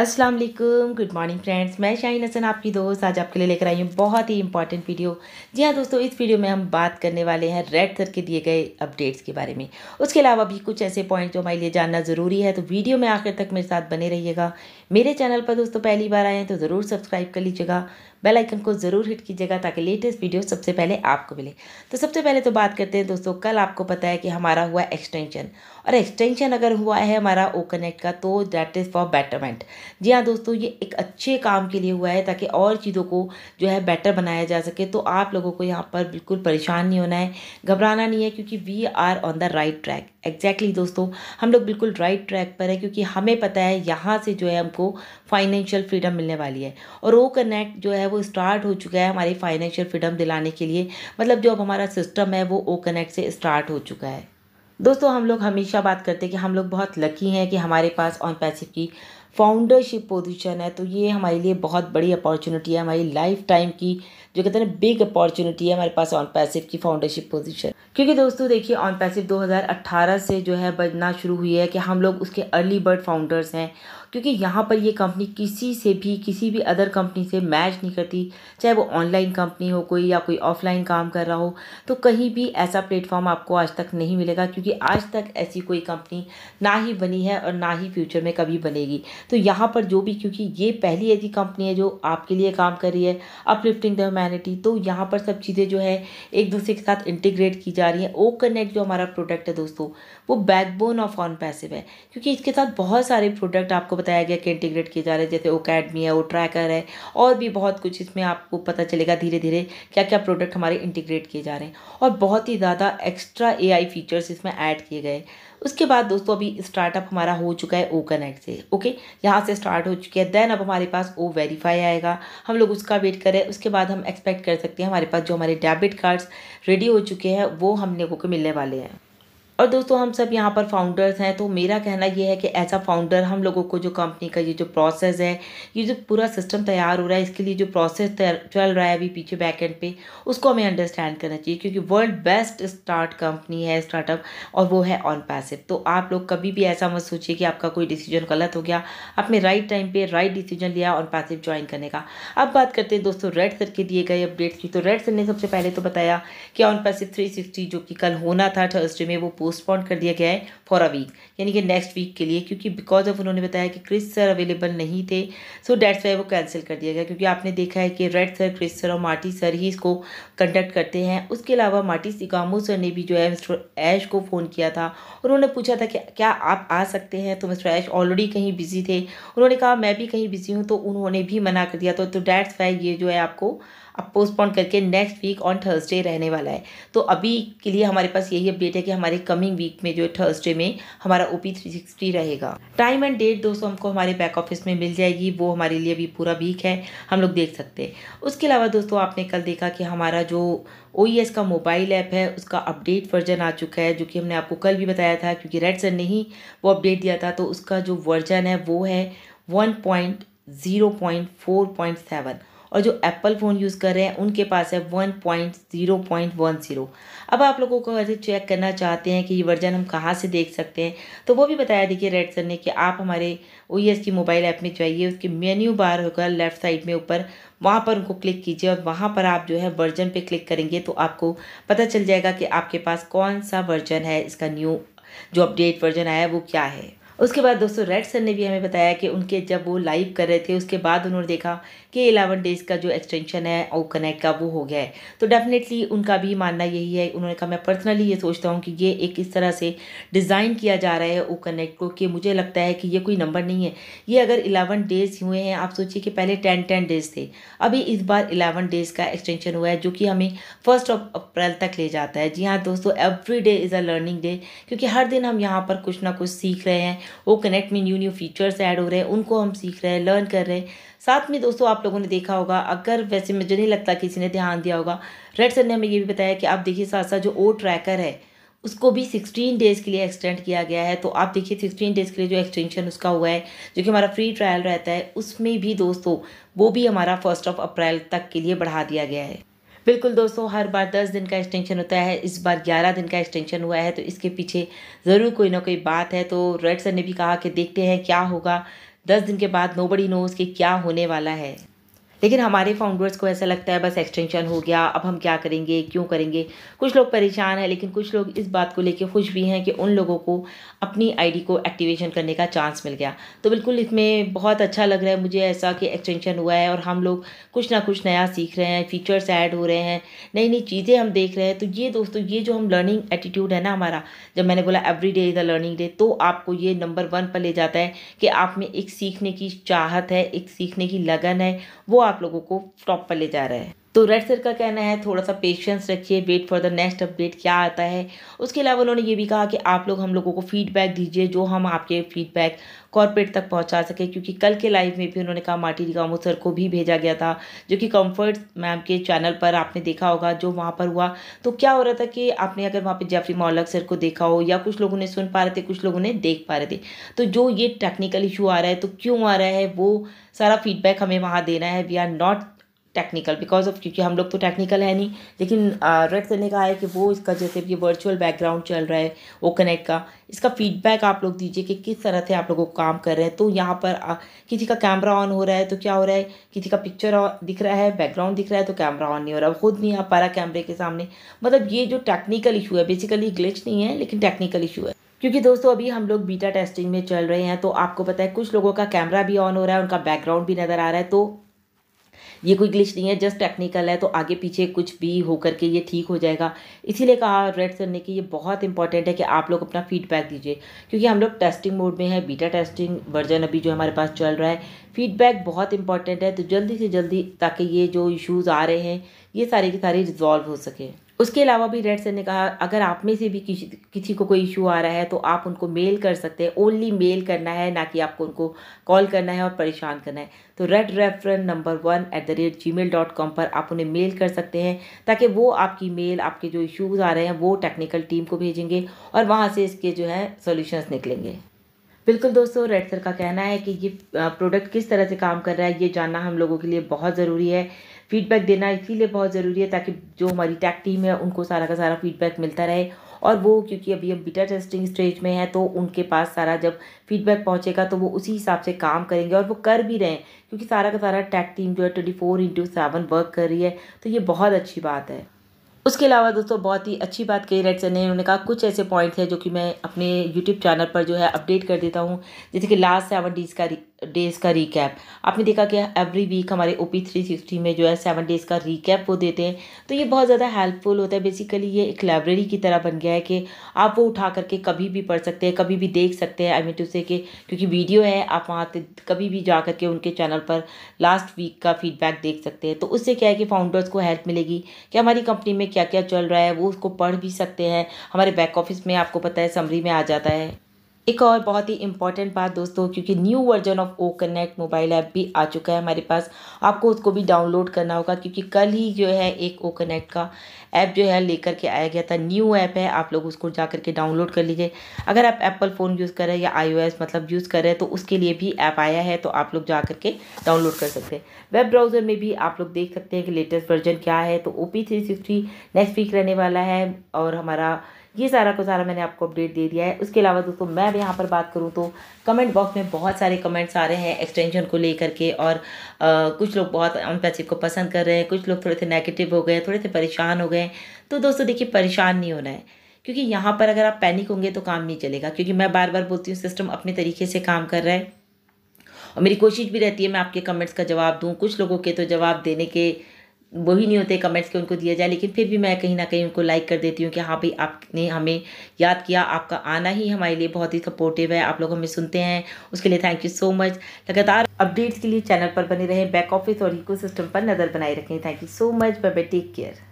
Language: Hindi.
अस्सलाम वालेकुम गुड मॉर्निंग फ्रेंड्स मैं शाहीन हसन आपकी दोस्त आज आपके लिए लेकर आई हूँ बहुत ही इंपॉर्टेंट वीडियो जी हाँ दोस्तों इस वीडियो में हम बात करने वाले हैं रेड सर के दिए गए अपडेट्स के बारे में उसके अलावा भी कुछ ऐसे पॉइंट जो हमारे लिए जानना ज़रूरी है तो वीडियो में आखिर तक मेरे साथ बने रहिएगा मेरे चैनल पर दोस्तों पहली बार आए हैं तो ज़रूर सब्सक्राइब कर लीजिएगा बेल आइकन को ज़रूर हिट कीजिएगा ताकि लेटेस्ट वीडियो सबसे पहले आपको मिले तो सबसे पहले तो बात करते हैं दोस्तों कल आपको पता है कि हमारा हुआ एक्सटेंशन और एक्सटेंशन अगर हुआ है हमारा ओ कनेक्ट का तो दैट इज़ फॉर बेटरमेंट जी हाँ दोस्तों ये एक अच्छे काम के लिए हुआ है ताकि और चीज़ों को जो है बेटर बनाया जा सके तो आप लोगों को यहाँ पर बिल्कुल परेशान नहीं होना है घबराना नहीं है क्योंकि we are on the right track exactly दोस्तों हम लोग बिल्कुल राइट ट्रैक पर है क्योंकि हमें पता है यहाँ से जो है हमको को फाइनेंशियल फ्रीडम मिलने वाली है और वो कनेक्ट जो है वो स्टार्ट हो चुका है हमारी फाइनेंशियल फ्रीडम दिलाने के लिए मतलब जो अब हमारा सिस्टम है वो ओ कनेक्ट से स्टार्ट हो चुका है दोस्तों हम लोग हमेशा बात करते हैं कि हम लोग बहुत लकी हैं कि हमारे पास ऑन पैसिव की फाउंडरशिप पोजीशन है तो ये हमारे लिए बहुत बड़ी अपॉर्चुनिटी है हमारी लाइफ टाइम की जो कहते हैं बिग अपॉर्चुनिटी है हमारे पास ऑन पैसिव की फाउंडरशिप पोजीशन क्योंकि दोस्तों देखिए ऑन पैसिव 2018 से जो है बजना शुरू हुई है कि हम लोग उसके अर्ली बर्ड फाउंडर्स हैं क्योंकि यहाँ पर ये कंपनी किसी से भी किसी भी अदर कंपनी से मैच नहीं करती चाहे वो ऑनलाइन कंपनी हो कोई या कोई ऑफलाइन काम कर रहा हो तो कहीं भी ऐसा प्लेटफॉर्म आपको आज तक नहीं मिलेगा क्योंकि आज तक ऐसी कोई कंपनी ना ही बनी है और ना ही फ्यूचर में कभी बनेगी तो यहाँ पर जो भी क्योंकि ये पहली ऐसी कंपनी है जो आपके लिए काम कर रही है अपलिफ्टिंग द ह्यूमैनिटी तो यहाँ पर सब चीज़ें जो है एक दूसरे के साथ इंटीग्रेट की जा रही हैं ओ कनेक्ट जो हमारा प्रोडक्ट है दोस्तों वो बैकबोन ऑफ ऑन पैसिव है क्योंकि इसके साथ बहुत सारे प्रोडक्ट आपको बताया गया कि इंटीग्रेट किए जा रहे हैं जैसे ओ अकेडमी है ओ ट्रैकर है और भी बहुत कुछ इसमें आपको पता चलेगा धीरे धीरे क्या क्या प्रोडक्ट हमारे इंटीग्रेट किए जा रहे हैं और बहुत ही ज़्यादा एक्स्ट्रा ए फीचर्स इसमें ऐड किए गए उसके बाद दोस्तों अभी स्टार्टअप हमारा हो चुका है ओ कनेक्ट से ओके यहाँ से स्टार्ट हो चुकी है देन अब हमारे पास ओ वेरीफाई आएगा हम लोग उसका वेट करें उसके बाद हम एक्सपेक्ट कर सकते हैं हमारे पास जो हमारे डेबिट कार्ड्स रेडी हो चुके हैं वो हम लोगों को मिलने वाले हैं और दोस्तों हम सब यहाँ पर फाउंडर्स हैं तो मेरा कहना यह है कि एज अ फाउंडर हम लोगों को जो कंपनी का ये जो प्रोसेस है ये जो पूरा सिस्टम तैयार हो रहा है इसके लिए जो प्रोसेस चल रहा है अभी पीछे बैक एंड पे उसको हमें अंडरस्टैंड करना चाहिए क्योंकि वर्ल्ड बेस्ट स्टार्ट कंपनी है स्टार्टअप और वो है ऑन पैसिव तो आप लोग कभी भी ऐसा मत सोचिए कि आपका कोई डिसीजन गलत हो गया आपने राइट टाइम पर राइट डिसीजन लिया ऑन पैसिव ज्वाइन करने का अब बात करते हैं दोस्तों रेड सर के दिए गए अपडेट्स की तो रेड सर ने सबसे पहले तो बताया कि ऑन पैसिव थ्री जो कि कल होना था थर्सडे में वो पोस्टपोन कर दिया गया है फॉर अ वीक यानी कि नेक्स्ट वीक के लिए क्योंकि बिकॉज ऑफ उन्होंने बताया कि क्रिस सर अवेलेबल नहीं थे सो डैट्स वाई वो कैंसिल कर दिया गया क्योंकि आपने देखा है कि रेड सर क्रिस सर और मार्टी सर ही इसको कंडक्ट करते हैं उसके अलावा मार्टी सिकामो सर ने भी जो है मिस्टर ऐश को फ़ोन किया था उन्होंने पूछा था कि क्या आप आ सकते हैं तो मिस्टर ऐश ऑलरेडी कहीं बिजी थे उन्होंने कहा मैं भी कहीं बिजी हूँ तो उन्होंने भी मना कर दिया तो डैट्स तो वाई ये जो है आपको अब पोस्टपोन करके नेक्स्ट वीक ऑन थर्सडे रहने वाला है तो अभी के लिए हमारे पास यही अपडेट है कि हमारे कमिंग वीक में जो थर्सडे में हमारा ओ पी थ्री सिक्सटी रहेगा टाइम एंड डेट दोस्तों हमको हमारे बैक ऑफिस में मिल जाएगी वो हमारे लिए अभी पूरा वीक है हम लोग देख सकते हैं उसके अलावा दोस्तों आपने कल देखा कि हमारा जो ओ e का मोबाइल ऐप है उसका अपडेट वर्जन आ चुका है जो कि हमने आपको कल भी बताया था क्योंकि रेड सर ने ही वो अपडेट दिया था तो उसका जो वर्जन है वो है one point zero point four point seven और जो एप्पल फ़ोन यूज़ कर रहे हैं उनके पास है one point zero point one zero अब आप लोगों को ऐसे चेक करना चाहते हैं कि ये वर्जन हम कहाँ से देख सकते हैं तो वो भी बताया देखिए रेड सर ने कि आप हमारे ओ e की मोबाइल ऐप में जाइए उसके मेन्यू बार होगा लेफ्ट साइड में ऊपर वहाँ पर उनको क्लिक कीजिए और वहाँ पर आप जो है वर्जन पे क्लिक करेंगे तो आपको पता चल जाएगा कि आपके पास कौन सा वर्जन है इसका न्यू जो अपडेट वर्जन आया है वो क्या है उसके बाद दोस्तों रेड सर ने भी हमें बताया कि उनके जब वो लाइव कर रहे थे उसके बाद उन्होंने देखा कि एलेवन डेज़ का जो एक्सटेंशन है ओ कनेक्ट का वो हो गया है तो डेफिनेटली उनका भी मानना यही है उन्होंने कहा मैं पर्सनली ये सोचता हूँ कि ये एक इस तरह से डिज़ाइन किया जा रहा है ओ कनेक्ट को कि मुझे लगता है कि ये कोई नंबर नहीं है ये अगर इलेवन डेज़ हुए हैं आप सोचिए कि पहले टेन टेन डेज़ थे अभी इस बार इलेवन डेज़ का एक्सटेंशन हुआ है जो कि हमें फर्स्ट ऑफ अप्रैल तक ले जाता है जी हाँ दोस्तों every day is a learning day क्योंकि हर दिन हम यहाँ पर कुछ ना कुछ सीख रहे हैं वो कनेक्ट में न्यू न्यू फीचर्स ऐड हो रहे हैं उनको हम सीख रहे हैं लर्न कर रहे हैं साथ में दोस्तों आप लोगों ने देखा होगा अगर वैसे मुझे नहीं लगता किसी ने ध्यान दिया होगा रेड सर ने हमें ये भी बताया कि आप देखिए साथ साथ जो ओ ट्रैकर है उसको भी सिक्सटीन डेज़ के लिए एक्सटेंड किया गया है तो आप देखिए सिक्सटीन डेज़ के लिए जो एक्सटेंशन उसका हुआ है जो कि हमारा फ्री ट्रायल रहता है उसमें भी दोस्तों वो भी हमारा फर्स्ट ऑफ अप्रैल तक के लिए बढ़ा दिया गया है बिल्कुल दोस्तों हर बार दस दिन का एक्सटेंशन होता है इस बार ग्यारह दिन का एक्सटेंशन हुआ है तो इसके पीछे ज़रूर कोई ना कोई बात है तो रेड सर ने भी कहा कि देखते हैं क्या होगा दस दिन के बाद नो बडी नोज़ के क्या होने वाला है लेकिन हमारे फाउंडर्स को ऐसा लगता है बस एक्सटेंशन हो गया अब हम क्या करेंगे क्यों करेंगे कुछ लोग परेशान हैं लेकिन कुछ लोग इस बात को लेकर खुश भी हैं कि उन लोगों को अपनी आईडी को एक्टिवेशन करने का चांस मिल गया तो बिल्कुल इसमें बहुत अच्छा लग रहा है मुझे ऐसा कि एक्सटेंशन हुआ है और हम लोग कुछ ना कुछ नया सीख रहे हैं फीचर्स ऐड हो रहे हैं नई नई चीज़ें हम देख रहे हैं तो ये दोस्तों ये जो हम लर्निंग एटीट्यूड है ना हमारा जब मैंने बोला every day is a learning day तो आपको ये नंबर वन पर ले जाता है कि आप में एक सीखने की चाहत है एक सीखने की लगन है वो आप आप लोगों को टॉप पर ले जा रहा है तो रेड सर का कहना है थोड़ा सा पेशेंस रखिए wait for the next update क्या आता है उसके अलावा उन्होंने ये भी कहा कि आप लोग हम लोगों को फीडबैक दीजिए जो हम आपके फीडबैक कॉर्पोरेट तक पहुंचा सके क्योंकि कल के लाइव में भी उन्होंने कहा माटी रिकामो सर को भी भेजा गया था जो कि कम्फर्ट मैम के चैनल पर आपने देखा होगा जो वहाँ पर हुआ तो क्या हो रहा था कि आपने अगर वहाँ पर जेफरी मौलक सर को देखा हो या कुछ लोगों ने सुन पा रहे थे कुछ लोगों ने देख पा रहे थे तो जो ये टेक्निकल इशू आ रहा है तो क्यों आ रहा है वो सारा फीडबैक हमें वहाँ देना है we are not technical because of क्योंकि हम लोग तो टेक्निकल है नहीं लेकिन रेड सर ने कहा है कि वो इसका जैसे ये वर्चुअल बैकग्राउंड चल रहा है वो कनेक्ट का इसका फीडबैक आप लोग दीजिए कि किस तरह से आप लोगों को काम कर रहे हैं तो यहाँ पर आ, किसी का कैमरा ऑन हो रहा है तो क्या हो रहा है किसी का पिक्चर दिख रहा है बैकग्राउंड दिख रहा है तो कैमरा ऑन नहीं हो रहा है खुद नहीं आ पा रहा कैमरे के सामने मतलब ये जो टेक्निकल इशू है बेसिकली ग्लिच नहीं है लेकिन टेक्निकल इशू है क्योंकि दोस्तों अभी हम लोग बीटा टेस्टिंग में चल रहे हैं तो आपको पता है कुछ लोगों का कैमरा भी ऑन हो रहा है उनका बैकग्राउंड भी नज़र आ रहा है तो ये कोई ग्लिच नहीं है जस्ट टेक्निकल है तो आगे पीछे कुछ भी हो करके ये ठीक हो जाएगा इसीलिए कहा रेड सर ने कि ये बहुत इंपॉर्टेंट है कि आप लोग अपना फीडबैक दीजिए क्योंकि हम लोग टेस्टिंग मोड में है बीटा टेस्टिंग वर्जन अभी जो हमारे पास चल रहा है फीडबैक बहुत इंपॉर्टेंट है तो जल्दी से जल्दी ताकि ये जो इश्यूज़ आ रहे हैं ये सारे के सारे रिजॉल्व हो सकें उसके अलावा भी रेड सर ने कहा अगर आप में से भी किसी किसी को कोई इशू आ रहा है तो आप उनको मेल कर सकते हैं ओनली मेल करना है ना कि आपको उनको कॉल करना है और परेशान करना है तो Red refer number one at the rate Gmail dot com पर आप उन्हें मेल कर सकते हैं ताकि वो आपकी मेल आपके जो इशूज़ आ रहे हैं वो टेक्निकल टीम को भेजेंगे और वहाँ से इसके जो है सोल्यूशंस निकलेंगे बिल्कुल दोस्तों रेड सर का कहना है कि ये प्रोडक्ट किस तरह से काम कर रहा है ये जानना हम लोगों के लिए बहुत ज़रूरी है फीडबैक देना इसीलिए बहुत ज़रूरी है ताकि जो हमारी टैक टीम है उनको सारा का सारा फीडबैक मिलता रहे और वो क्योंकि अभी हम बीटा टेस्टिंग स्टेज में है तो उनके पास सारा जब फीडबैक पहुंचेगा तो वो उसी हिसाब से काम करेंगे और वो कर भी रहे हैं क्योंकि सारा का सारा टैक टीम जो है twenty four into seven work कर रही है तो ये बहुत अच्छी बात है उसके अलावा दोस्तों बहुत ही अच्छी बात कही रेड सर ने उन्होंने कहा कुछ ऐसे पॉइंट्स हैं जो कि मैं अपने यूट्यूब चैनल पर जो है अपडेट कर देता हूँ जैसे कि लास्ट सेवन डेज़ का डेज़ का रिकैप आपने देखा कि एवरी वीक हमारे ओ पी थ्री सिक्सटी में जो है सेवन डेज़ का रिकैप वो देते हैं तो ये बहुत ज़्यादा हेल्पफुल होता है बेसिकली ये एक लाइब्रेरी की तरह बन गया है कि आप वो उठा करके कभी भी पढ़ सकते हैं कभी भी देख सकते हैं आई मीन टू से कि क्योंकि वीडियो है आप वहाँ कभी भी जा करके उनके चैनल पर लास्ट वीक का फीडबैक देख सकते हैं तो उससे क्या है कि फाउंडर्स को हेल्प मिलेगी कि हमारी कंपनी में क्या क्या चल रहा है वो उसको पढ़ भी सकते हैं हमारे बैक ऑफिस में आपको पता है समरी में आ जाता है एक और बहुत ही इंपॉर्टेंट बात दोस्तों क्योंकि new version of O connect mobile app भी आ चुका है हमारे पास आपको उसको भी डाउनलोड करना होगा क्योंकि कल ही जो है एक ओ कनेक्ट का ऐप जो है लेकर के आया गया था न्यू ऐप है आप लोग उसको जा करके डाउनलोड कर लीजिए अगर आप एप्पल फ़ोन यूज़ करें या आई मतलब यूज़ करें तो उसके लिए भी ऐप आया है तो आप लोग जा करके डाउनलोड कर सकते हैं वेब ब्राउज़र में भी आप लोग देख सकते हैं कि लेटेस्ट वर्जन क्या है तो ओ पी नेक्स्ट वीक रहने वाला है और हमारा ये सारा को सारा मैंने आपको अपडेट दे दिया है उसके अलावा दोस्तों मैं अब यहाँ पर बात करूँ तो कमेंट बॉक्स में बहुत सारे कमेंट्स आ रहे हैं एक्सटेंशन को लेकर के और आ, कुछ लोग बहुत अमित पैसे को पसंद कर रहे हैं कुछ लोग थोड़े से नेगेटिव हो गए थोड़े से परेशान हो गए तो दोस्तों देखिए परेशान नहीं होना है क्योंकि यहाँ पर अगर आप पैनिक होंगे तो काम नहीं चलेगा क्योंकि मैं बार बार बोलती हूँ सिस्टम अपने तरीके से काम कर रहा है और मेरी कोशिश भी रहती है मैं आपके कमेंट्स का जवाब दूँ कुछ लोगों के तो जवाब देने के वो ही नहीं होते कमेंट्स के उनको दिया जाए लेकिन फिर भी मैं कहीं ना कहीं उनको लाइक कर देती हूँ कि हाँ भाई आपने हमें याद किया आपका आना ही हमारे लिए बहुत ही सपोर्टिव है आप लोग हमें सुनते हैं उसके लिए थैंक यू सो मच लगातार अपडेट्स के लिए चैनल पर बने रहें बैक ऑफिस और इको सिस्टम पर नज़र बनाए रखें thank you so much bye bye take care